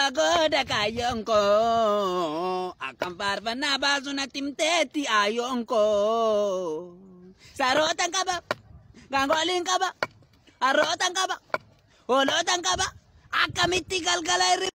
pagoda kaayyoonko akkam faarfannaa baasuun attimteetti aayyoonko sarootan qaba gaangooliin qaba harrootan qaba hoolotan qaba akkamitti galgala irri.